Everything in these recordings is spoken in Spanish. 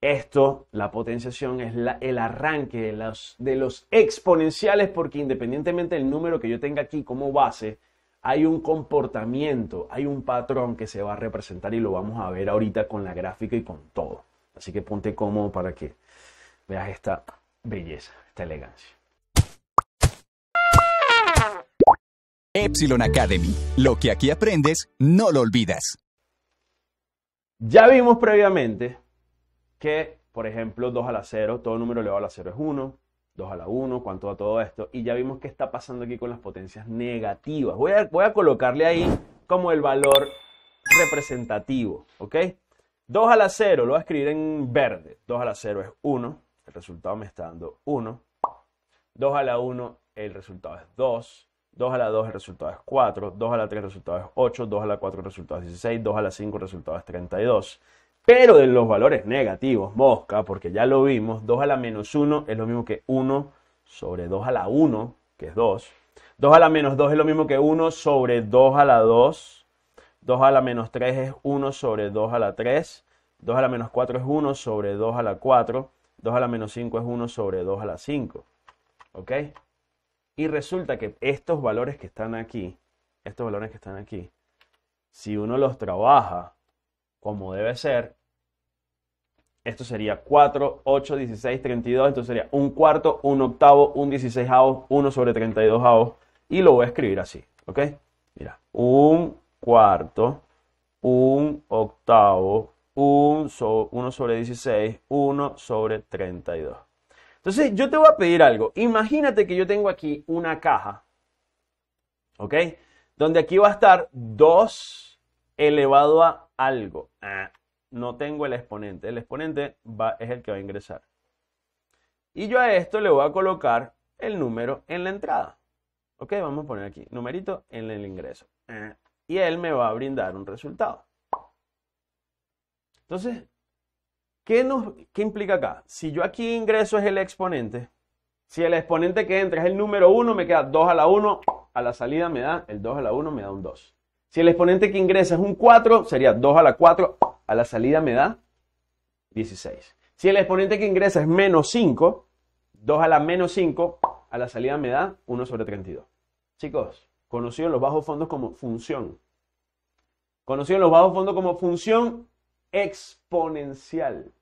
Esto, la potenciación, es el arranque de los, de los exponenciales porque independientemente del número que yo tenga aquí como base, hay un comportamiento, hay un patrón que se va a representar y lo vamos a ver ahorita con la gráfica y con todo. Así que ponte cómodo para que veas esta belleza, esta elegancia. Epsilon Academy. Lo que aquí aprendes, no lo olvidas. Ya vimos previamente que, por ejemplo, 2 a la 0, todo número elevado a la 0 es 1, 2 a la 1, cuánto va todo esto, y ya vimos qué está pasando aquí con las potencias negativas. Voy a, voy a colocarle ahí como el valor representativo, ¿ok? 2 a la 0, lo voy a escribir en verde, 2 a la 0 es 1, el resultado me está dando 1, 2 a la 1, el resultado es 2, 2 a la 2 el resultado es 4, 2 a la 3 el resultado es 8, 2 a la 4 el resultado es 16, 2 a la 5 el resultado es 32. Pero de los valores negativos, mosca, porque ya lo vimos, 2 a la menos 1 es lo mismo que 1 sobre 2 a la 1, que es 2. 2 a la menos 2 es lo mismo que 1 sobre 2 a la 2. 2 a la menos 3 es 1 sobre 2 a la 3. 2 a la menos 4 es 1 sobre 2 a la 4. 2 a la menos 5 es 1 sobre 2 a la 5. ¿Ok? Y resulta que estos valores que están aquí, estos valores que están aquí, si uno los trabaja como debe ser, esto sería 4, 8, 16, 32, entonces sería un cuarto, un octavo, un 16 avos, 1 sobre 32 avos, y lo voy a escribir así, ¿ok? Mira, un cuarto, un octavo, 1 1 sobre 16, 1 sobre 32. Entonces yo te voy a pedir algo. Imagínate que yo tengo aquí una caja, ¿ok? Donde aquí va a estar 2 elevado a algo. Ah, no tengo el exponente. El exponente va, es el que va a ingresar. Y yo a esto le voy a colocar el número en la entrada. Ok, vamos a poner aquí, numerito en el ingreso. Ah, y él me va a brindar un resultado. Entonces, ¿qué, ¿qué implica acá? Si yo aquí ingreso es el exponente, si el exponente que entra es el número 1, me queda 2 a la 1, a la salida me da el 2 a la 1, me da un 2. Si el exponente que ingresa es un 4, sería 2 a la 4, a la salida me da 16. Si el exponente que ingresa es menos 5, 2 a la menos 5, a la salida me da 1 sobre 32. Chicos, conocido en los bajos fondos como función. Conocido en los bajos fondos como función exponencial.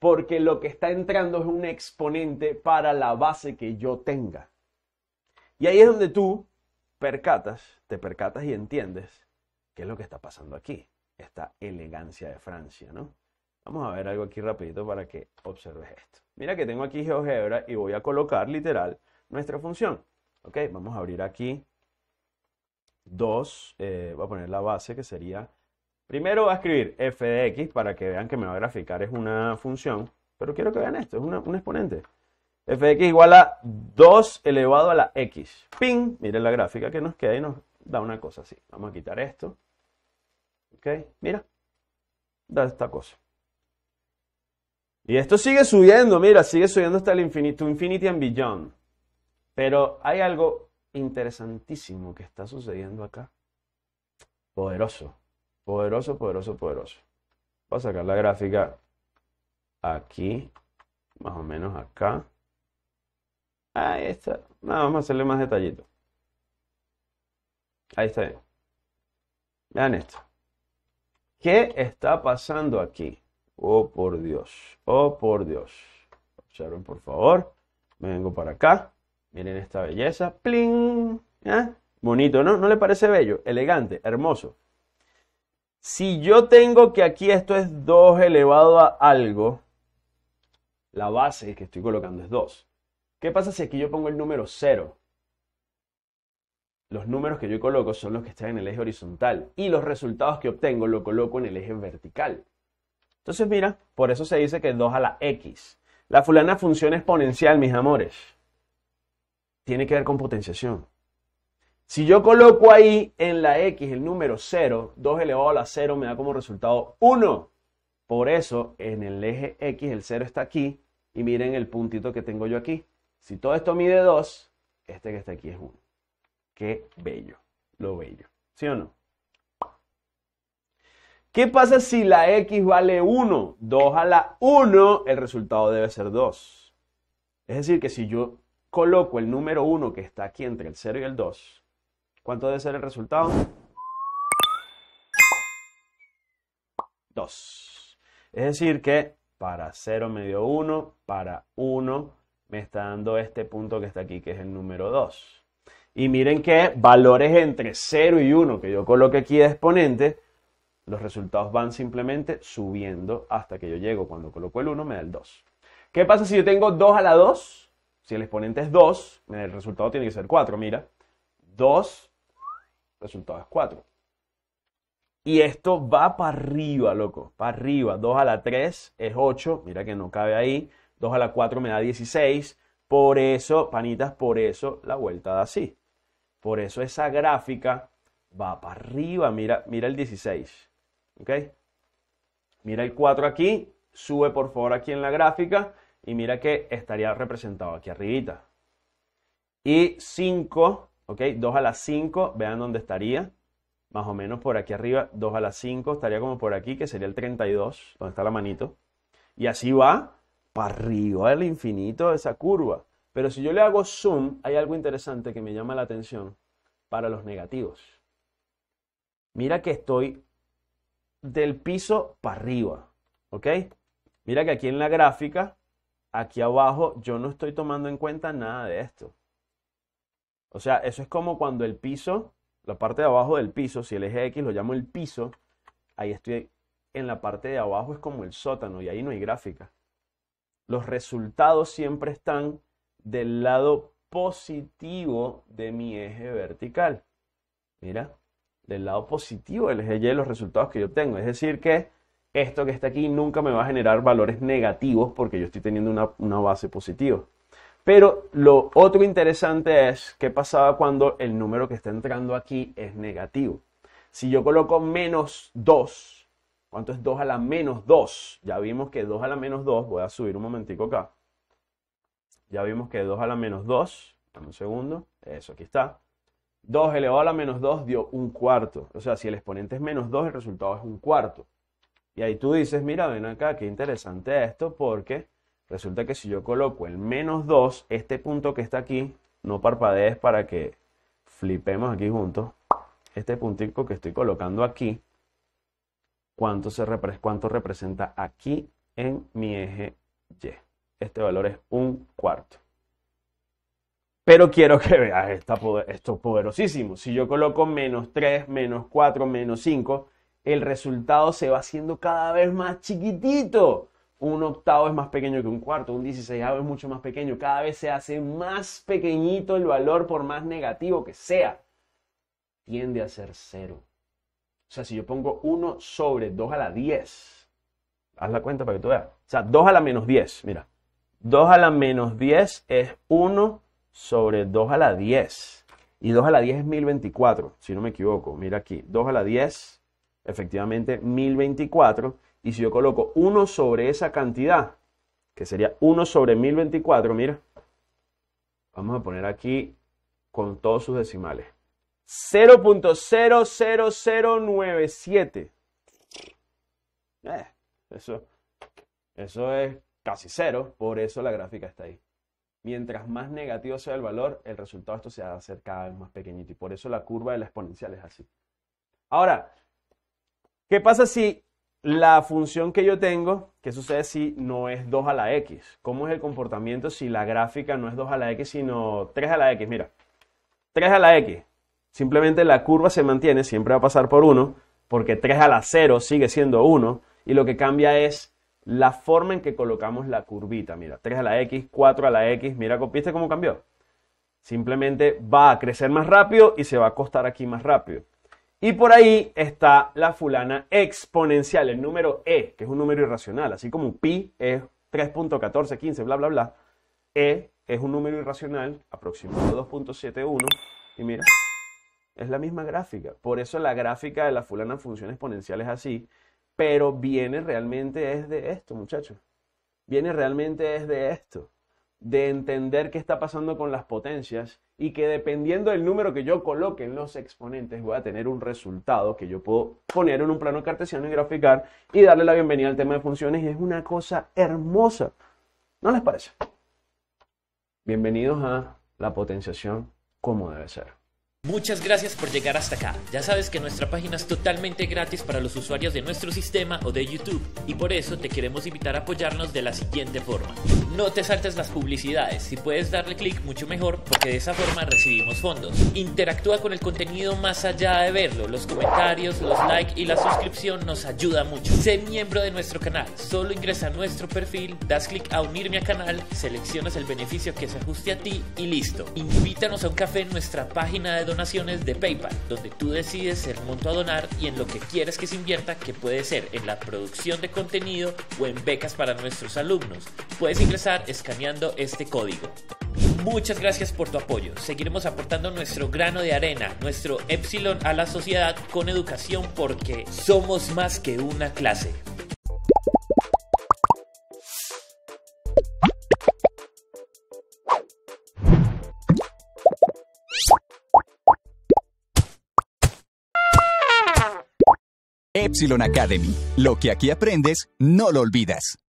Porque lo que está entrando es un exponente para la base que yo tenga. Y ahí es donde tú percatas, te percatas y entiendes qué es lo que está pasando aquí, esta elegancia de Francia, ¿no? Vamos a ver algo aquí rapidito para que observes esto. Mira que tengo aquí GeoGebra y voy a colocar literal nuestra función. Ok, vamos a abrir aquí dos, eh, voy a poner la base que sería, primero voy a escribir f de x para que vean que me va a graficar, es una función, pero quiero que vean esto, es un exponente fx igual a 2 elevado a la x. ¡Ping! Miren la gráfica que nos queda y nos da una cosa así. Vamos a quitar esto. ¿Ok? Mira. Da esta cosa. Y esto sigue subiendo, mira, sigue subiendo hasta el infinito, infinity and beyond. Pero hay algo interesantísimo que está sucediendo acá. Poderoso, poderoso, poderoso, poderoso. Voy a sacar la gráfica aquí, más o menos acá. Ahí está. vamos a hacerle más detallito. Ahí está bien. Vean esto. ¿Qué está pasando aquí? Oh, por Dios. Oh, por Dios. Observen, por favor. Vengo para acá. Miren esta belleza. ¡Pling! Bonito, ¿no? ¿No le parece bello? Elegante, hermoso. Si yo tengo que aquí esto es 2 elevado a algo, la base que estoy colocando es 2. ¿Qué pasa si aquí yo pongo el número 0? Los números que yo coloco son los que están en el eje horizontal y los resultados que obtengo lo coloco en el eje vertical. Entonces mira, por eso se dice que es 2 a la x. La fulana función exponencial, mis amores, tiene que ver con potenciación. Si yo coloco ahí en la x el número 0, 2 elevado a la 0 me da como resultado 1. Por eso en el eje x el 0 está aquí y miren el puntito que tengo yo aquí. Si todo esto mide 2, este que está aquí es 1. Qué bello, lo bello. ¿Sí o no? ¿Qué pasa si la x vale 1? 2 a la 1, el resultado debe ser 2. Es decir, que si yo coloco el número 1 que está aquí entre el 0 y el 2, ¿cuánto debe ser el resultado? 2. Es decir, que para 0 me dio 1, para 1 me está dando este punto que está aquí, que es el número 2. Y miren que valores entre 0 y 1 que yo coloque aquí de exponente, los resultados van simplemente subiendo hasta que yo llego. Cuando coloco el 1 me da el 2. ¿Qué pasa si yo tengo 2 a la 2? Si el exponente es 2, el resultado tiene que ser 4, mira. 2, resultado es 4. Y esto va para arriba, loco, para arriba. 2 a la 3 es 8, mira que no cabe ahí. 2 a la 4 me da 16. Por eso, panitas, por eso la vuelta da así. Por eso esa gráfica va para arriba. Mira, mira el 16. ¿Ok? Mira el 4 aquí. Sube por favor aquí en la gráfica. Y mira que estaría representado aquí arribita. Y 5, ¿ok? 2 a la 5, vean dónde estaría. Más o menos por aquí arriba, 2 a la 5, estaría como por aquí, que sería el 32, donde está la manito. Y así va para arriba al infinito de esa curva. Pero si yo le hago zoom, hay algo interesante que me llama la atención para los negativos. Mira que estoy del piso para arriba, ¿ok? Mira que aquí en la gráfica, aquí abajo, yo no estoy tomando en cuenta nada de esto. O sea, eso es como cuando el piso, la parte de abajo del piso, si el eje X lo llamo el piso, ahí estoy en la parte de abajo, es como el sótano y ahí no hay gráfica. Los resultados siempre están del lado positivo de mi eje vertical. Mira, del lado positivo del eje Y de los resultados que yo tengo Es decir, que esto que está aquí nunca me va a generar valores negativos porque yo estoy teniendo una, una base positiva. Pero lo otro interesante es qué pasaba cuando el número que está entrando aquí es negativo. Si yo coloco menos 2, ¿Cuánto es 2 a la menos 2? Ya vimos que 2 a la menos 2, voy a subir un momentico acá. Ya vimos que 2 a la menos 2, dame un segundo, eso, aquí está. 2 elevado a la menos 2 dio un cuarto. O sea, si el exponente es menos 2, el resultado es un cuarto. Y ahí tú dices, mira, ven acá, qué interesante esto, porque resulta que si yo coloco el menos 2, este punto que está aquí, no parpadees para que flipemos aquí juntos. Este puntico que estoy colocando aquí, cuánto, representa aquí en mi eje Y. Este valor es un cuarto. Pero quiero que veas esta esto poderosísimo. Si yo coloco menos 3, menos 4, menos 5, el resultado se va haciendo cada vez más chiquitito. Un octavo es más pequeño que un cuarto, un dieciséisavo es mucho más pequeño. Cada vez se hace más pequeñito el valor por más negativo que sea. Tiende a ser cero. O sea, si yo pongo 1 sobre 2 a la 10, haz la cuenta para que tú veas. O sea, 2 a la menos 10, mira. 2 a la menos 10 es 1 sobre 2 a la 10. Y 2 a la 10 es 1024, si no me equivoco. Mira aquí, 2 a la 10, efectivamente 1024. Y si yo coloco 1 sobre esa cantidad, que sería 1 sobre 1024, mira. Vamos a poner aquí con todos sus decimales. 0.00097. Eh, eso, eso es casi cero, por eso la gráfica está ahí. Mientras más negativo sea el valor, el resultado de esto se va a hacer cada vez más pequeñito y por eso la curva de la exponencial es así. Ahora, ¿qué pasa si la función que yo tengo, qué sucede si no es 2 a la x? ¿Cómo es el comportamiento si la gráfica no es 2 a la x, sino 3 a la x? Mira, 3 a la x. Simplemente la curva se mantiene, siempre va a pasar por 1, porque 3 a la 0 sigue siendo 1, y lo que cambia es la forma en que colocamos la curvita. Mira, 3 a la X, 4 a la X, mira, ¿viste cómo cambió? Simplemente va a crecer más rápido y se va a acostar aquí más rápido. Y por ahí está la fulana exponencial, el número E, que es un número irracional, así como pi es 3.1415, bla, bla, bla. E es un número irracional, aproximado 2.71, y mira, es la misma gráfica. Por eso la gráfica de la fulana función exponencial es así. Pero viene realmente es de esto, muchachos. Viene realmente es de esto. De entender qué está pasando con las potencias y que dependiendo del número que yo coloque en los exponentes voy a tener un resultado que yo puedo poner en un plano cartesiano y graficar y darle la bienvenida al tema de funciones. Y es una cosa hermosa. ¿No les parece? Bienvenidos a la potenciación como debe ser. Muchas gracias por llegar hasta acá. Ya sabes que nuestra página es totalmente gratis para los usuarios de nuestro sistema o de YouTube y por eso te queremos invitar a apoyarnos de la siguiente forma no te saltes las publicidades. Si puedes darle clic, mucho mejor, porque de esa forma recibimos fondos. Interactúa con el contenido más allá de verlo. Los comentarios, los likes y la suscripción nos ayuda mucho. Sé miembro de nuestro canal. Solo ingresa a nuestro perfil, das clic a unirme a canal, seleccionas el beneficio que se ajuste a ti y listo. Invítanos a un café en nuestra página de donaciones de PayPal, donde tú decides el monto a donar y en lo que quieres que se invierta, que puede ser en la producción de contenido o en becas para nuestros alumnos. Puedes ingresar escaneando este código. Muchas gracias por tu apoyo. Seguiremos aportando nuestro grano de arena, nuestro epsilon a la sociedad con educación porque somos más que una clase. Epsilon Academy. Lo que aquí aprendes, no lo olvidas.